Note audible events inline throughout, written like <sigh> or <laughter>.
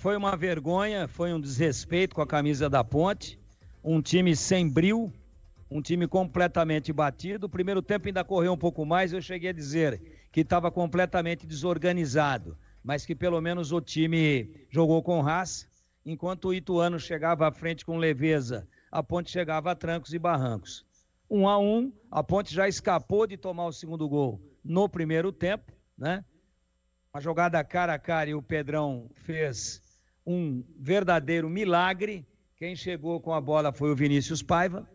foi uma vergonha, foi um desrespeito com a camisa da Ponte. Um time sem bril, um time completamente batido. O primeiro tempo ainda correu um pouco mais, eu cheguei a dizer que estava completamente desorganizado, mas que pelo menos o time jogou com raça. Enquanto o Ituano chegava à frente com leveza, a Ponte chegava a trancos e barrancos. Um a um, a Ponte já escapou de tomar o segundo gol no primeiro tempo, né? Uma jogada cara a cara e o Pedrão fez um verdadeiro milagre. Quem chegou com a bola foi o Vinícius Paiva.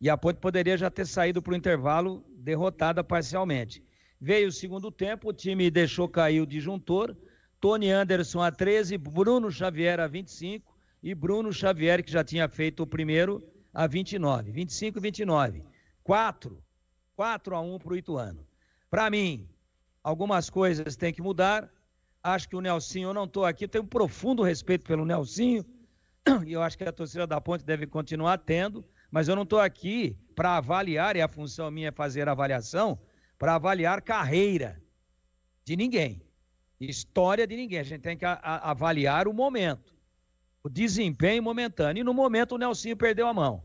E a Ponte poderia já ter saído para o intervalo derrotada parcialmente. Veio o segundo tempo, o time deixou cair o disjuntor. Tony Anderson a 13, Bruno Xavier a 25 e Bruno Xavier, que já tinha feito o primeiro, a 29. 25 29. 4. 4 a 1 para o Ituano. Para mim, algumas coisas têm que mudar. Acho que o Nelsinho, eu não estou aqui, tenho um profundo respeito pelo Nelsinho, <clears throat> e eu acho que a torcida da Ponte deve continuar tendo, mas eu não estou aqui para avaliar, e a função minha é fazer avaliação, para avaliar carreira de ninguém, história de ninguém. A gente tem que a, a, avaliar o momento, o desempenho momentâneo. E no momento o Nelsinho perdeu a mão.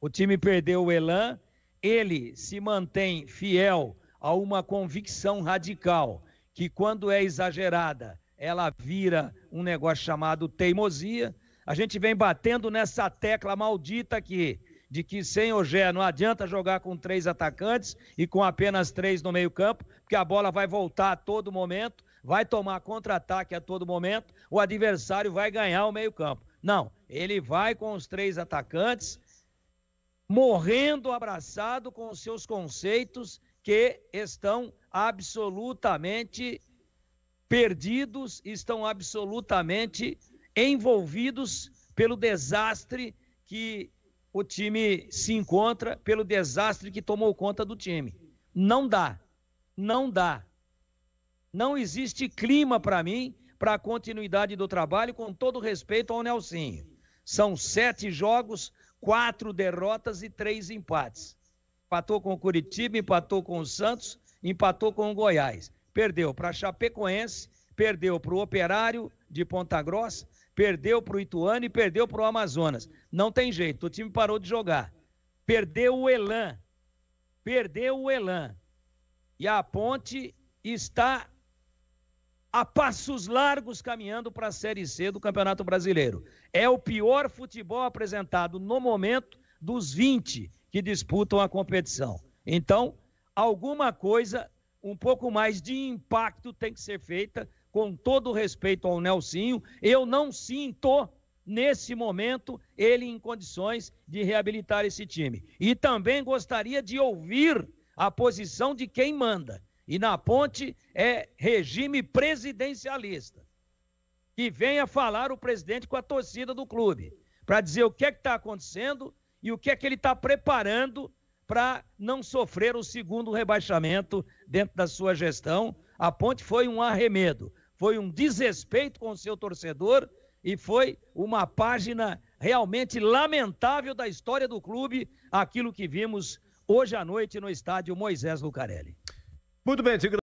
O time perdeu o Elan, ele se mantém fiel a uma convicção radical que quando é exagerada, ela vira um negócio chamado teimosia. A gente vem batendo nessa tecla maldita aqui, de que sem Ogé não adianta jogar com três atacantes e com apenas três no meio-campo, porque a bola vai voltar a todo momento, vai tomar contra-ataque a todo momento, o adversário vai ganhar o meio-campo. Não, ele vai com os três atacantes, morrendo abraçado com os seus conceitos que estão absolutamente perdidos, estão absolutamente envolvidos pelo desastre que o time se encontra, pelo desastre que tomou conta do time. Não dá. Não dá. Não existe clima para mim para a continuidade do trabalho, com todo respeito ao Nelsinho. São sete jogos, quatro derrotas e três empates. Empatou com o Curitiba, empatou com o Santos, empatou com o Goiás, perdeu para Chapecoense, perdeu para o Operário de Ponta Grossa, perdeu para o Ituano e perdeu para o Amazonas. Não tem jeito, o time parou de jogar. Perdeu o Elan, perdeu o Elan. E a Ponte está a passos largos caminhando para a Série C do Campeonato Brasileiro. É o pior futebol apresentado no momento dos 20 que disputam a competição. Então, alguma coisa, um pouco mais de impacto tem que ser feita, com todo respeito ao Nelsinho. Eu não sinto, nesse momento, ele em condições de reabilitar esse time. E também gostaria de ouvir a posição de quem manda. E na ponte é regime presidencialista. Que venha falar o presidente com a torcida do clube, para dizer o que é está acontecendo e o que é que ele está preparando para não sofrer o segundo rebaixamento dentro da sua gestão. A Ponte foi um arremedo, foi um desrespeito com o seu torcedor e foi uma página realmente lamentável da história do clube, aquilo que vimos hoje à noite no estádio Moisés Lucarelli. Muito bem,